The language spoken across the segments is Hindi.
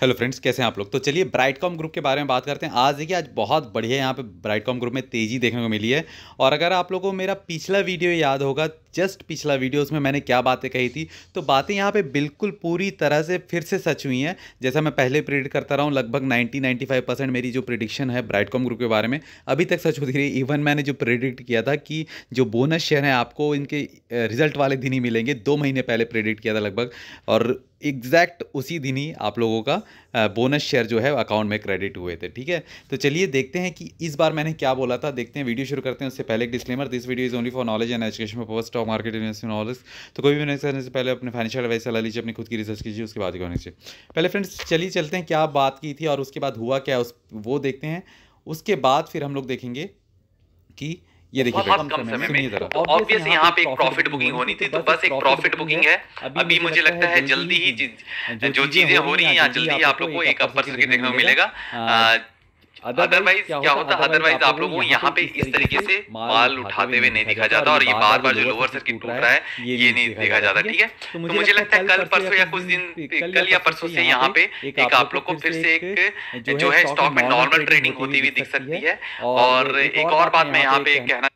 हेलो फ्रेंड्स कैसे हैं आप लोग तो चलिए ब्राइट कॉम ग्रुप के बारे में बात करते हैं आज देखिए आज बहुत बढ़िया यहाँ पे ब्राइट कॉम ग्रुप में तेज़ी देखने को मिली है और अगर आप लोगों को मेरा पिछला वीडियो याद होगा जस्ट पिछला वीडियो उसमें मैंने क्या बातें कही थी तो बातें यहाँ पे बिल्कुल पूरी तरह से फिर से सच हुई हैं जैसा मैं पहले प्रिडिक्ट करता रहा हूँ लगभग नाइन्टी नाइन्टी परसेंट मेरी जो प्रिडिक्शन है ब्राइट कॉम ग्रुप के बारे में अभी तक सच होती रही इवन मैंने जो प्रिडिक्ट किया था कि जो बोनस शेयर हैं आपको इनके रिजल्ट वाले दिन ही मिलेंगे दो महीने पहले प्रिडिक्ट किया था लगभग और एग्जैक्ट उसी दिन ही आप लोगों का बोनस शेयर जो है अकाउंट में क्रेडिट हुए थे ठीक है तो चलिए देखते हैं कि इस बार मैंने क्या बोला था देखते हैं वीडियो शुरू करते हैं उससे पहले एक disclaimer this video is only for knowledge and education for stock market investment knowledge तो कोई भी इन्वेस्ट से पहले अपने फाइनेंशियल एडवाइस ला लीजिए अपनी खुद की रिसर्च कीजिए उसके बाद करनी से पहले फ्रेंड्स चलिए चलते हैं क्या बात की थी और उसके बाद हुआ क्या उस वो देखते हैं उसके बाद फिर हम लोग देखेंगे कि ये देखिए बहुत कम समय में तो ऑब्वियस यहाँ पे एक प्रॉफिट बुकिंग होनी थी तो बस तो एक प्रॉफिट बुकिंग है अभी मुझे लगता है जल्दी ही जो चीजें हो रही हैं यहाँ जल्दी ही आप लोग को एक अपर सर्किट देखने को मिलेगा हाँ। अदरवाइज क्या होता अदरवाइज आप लोगों को यहाँ पे इस तरीके से माल उठाते हुए नहीं दिखा जाता और ये बार बार जो लोअर सर्किट टूट रहा है ये नहीं दिखा जाता ठीक है तो, तो मुझे लगता है कल परसों या कुछ दिन कल या परसों से यहाँ पे एक आप लोग को फिर से एक जो है स्टॉक में नॉर्मल ट्रेडिंग होती हुई दिख सकती है और एक और बात मैं यहाँ पे कहना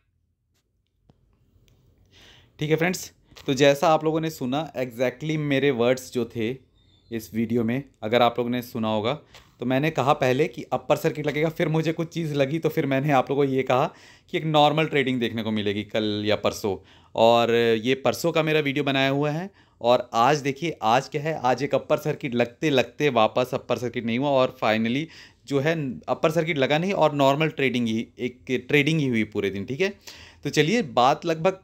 ठीक है फ्रेंड्स तो जैसा आप लोगों ने सुना एग्जैक्टली exactly मेरे वर्ड्स जो थे इस वीडियो में अगर आप लोगों ने सुना होगा तो मैंने कहा पहले कि अपर सर्किट लगेगा फिर मुझे कुछ चीज़ लगी तो फिर मैंने आप लोगों को ये कहा कि एक नॉर्मल ट्रेडिंग देखने को मिलेगी कल या परसों और ये परसों का मेरा वीडियो बनाया हुआ है और आज देखिए आज क्या है आज एक अपर सर्किट लगते लगते वापस अपर सर्किट नहीं हुआ और फाइनली जो है अपर सर्किट लगा नहीं और नॉर्मल ट्रेडिंग ही एक ट्रेडिंग ही हुई पूरे दिन ठीक है तो चलिए बात लगभग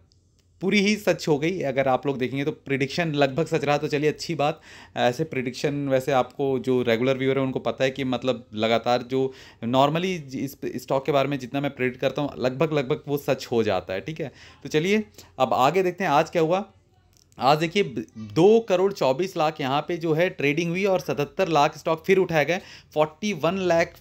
पूरी ही सच हो गई अगर आप लोग देखेंगे तो प्रिडिक्शन लगभग सच रहा तो चलिए अच्छी बात ऐसे प्रिडिक्शन वैसे आपको जो रेगुलर व्यूअर है उनको पता है कि मतलब लगातार जो नॉर्मली इस स्टॉक के बारे में जितना मैं प्रिडिक्ट करता हूँ लगभग लगभग वो सच हो जाता है ठीक है तो चलिए अब आगे देखते हैं आज क्या हुआ आज देखिए दो करोड़ चौबीस लाख यहाँ पे जो है ट्रेडिंग हुई और सतहत्तर लाख स्टॉक फिर उठाए गए forty one lakh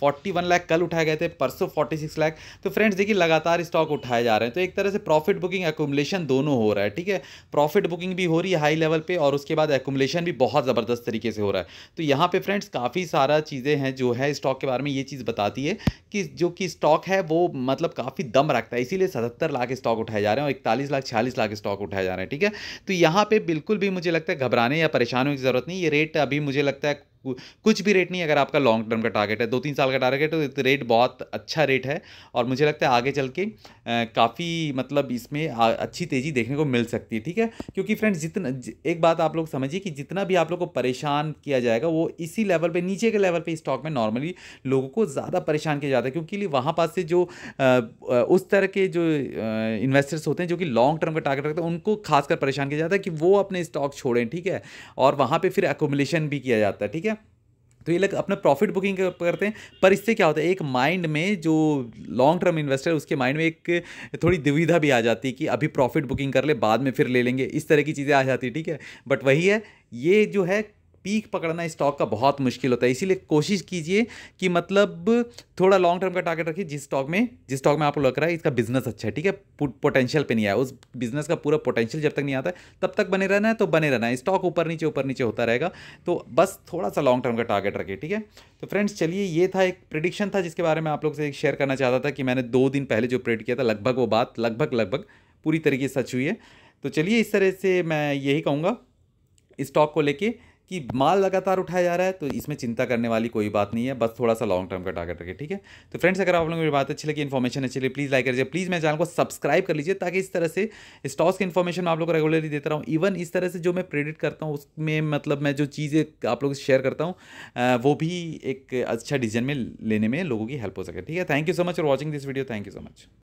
forty one lakh कल उठाए गए थे परसों फोर्टी सिक्स लाख तो फ्रेंड्स देखिए लगातार स्टॉक उठाए जा रहे हैं तो एक तरह से प्रॉफिट बुकिंग एकोमलेशन दोनों हो रहा है ठीक है प्रॉफिट बुकिंग भी हो रही है हाई लेवल पर और उसके बाद एकोमलेशन भी बहुत ज़बरदस्त तरीके से हो रहा है तो यहाँ पर फ्रेंड्स काफ़ी सारा चीज़ें हैं जो है स्टॉक के बारे में ये चीज़ बताती है कि जो कि स्टॉक है वो मतलब काफ़ी दम रखता है इसीलिए सतहत्तर लाख स्टॉक उठाए जा रहे हैं और इकतालीस लाख छियालीस लाख स्टॉक उठाए जा रहे हैं ठीक है तो यहाँ पे बिल्कुल भी मुझे लगता है घबराने या परेशान होने की ज़रूरत नहीं ये रेट अभी मुझे लगता है कुछ भी रेट नहीं अगर आपका लॉन्ग टर्म का टारगेट है दो तीन साल का टारगेट है तो रेट बहुत अच्छा रेट है और मुझे लगता है आगे चल के काफ़ी मतलब इसमें अच्छी तेज़ी देखने को मिल सकती है ठीक है क्योंकि फ्रेंड्स जितना एक बात आप लोग समझिए कि जितना भी आप लोग को परेशान किया जाएगा वो इसी लेवल पर नीचे के लेवल पर स्टॉक में नॉर्मली लोगों को ज़्यादा परेशान किया जाता है क्योंकि वहाँ पास से जो उस तरह के जो इन्वेस्टर्स होते हैं जो कि लॉन्ग टर्म का टारगेट रखते हैं उनको खासकर परेशान किया जाता है कि वो अपने स्टॉक छोड़ें ठीक है और वहाँ पर फिर एकोमलेशन भी किया जाता है ठीक है तो ये लोग अपना प्रॉफिट बुकिंग करते हैं पर इससे क्या होता है एक माइंड में जो लॉन्ग टर्म इन्वेस्टर उसके माइंड में एक थोड़ी दुविधा भी आ जाती है कि अभी प्रॉफिट बुकिंग कर ले बाद में फिर ले लेंगे इस तरह की चीज़ें आ जाती है ठीक है बट वही है ये जो है पीक पकड़ना स्टॉक का बहुत मुश्किल होता है इसीलिए कोशिश कीजिए कि मतलब थोड़ा लॉन्ग टर्म का टारगेट रखिए जिस स्टॉक में जिस स्टॉक में आपको लग रहा है इसका बिजनेस अच्छा है ठीक है पोटेंशियल पे नहीं आया उस बिजनेस का पूरा पोटेंशियल जब तक नहीं आता तब तक बने रहना है तो बने रहना है स्टॉक ऊपर नीचे ऊपर नीचे होता रहेगा तो बस थोड़ा सा लॉन्ग टर्म का टारगेट रखिए ठीक है तो फ्रेंड्स चलिए ये था एक प्रिडिक्शन था जिसके बारे में आप लोग से एक शेयर करना चाहता था कि मैंने दो दिन पहले जो प्रेड किया था लगभग वो बात लगभग लगभग पूरी तरीके से सच हुई है तो चलिए इस तरह से मैं यही कहूँगा स्टॉक को लेके कि माल लगातार उठाया जा रहा है तो इसमें चिंता करने वाली कोई बात नहीं है बस थोड़ा सा लॉन्ग टर्म का टारगेट रखें ठीक है तो फ्रेंड्स अगर आप लोगों को मेरी बात अच्छी लगी इन्फॉर्मेशन अच्छी लगी प्लीज़ लाइक कर दीजिए प्लीज़ मेरे चैनल को सब्सक्राइब कर लीजिए ताकि इस तरह से स्टॉक्स की इन्फॉर्मेशन मैं आप लोग को रेगुलरली देता रहा हूँ इवन इस तरह से जो मैं प्रेडिक्ट करता हूँ उसमें मतलब मैं जो चीज़ें आप लोग शेयर करता हूँ वो भी एक अच्छा डिसीजन में लेने में लोगों की हेल्प हो सके ठीक है thank you so much for watching this video thank you so much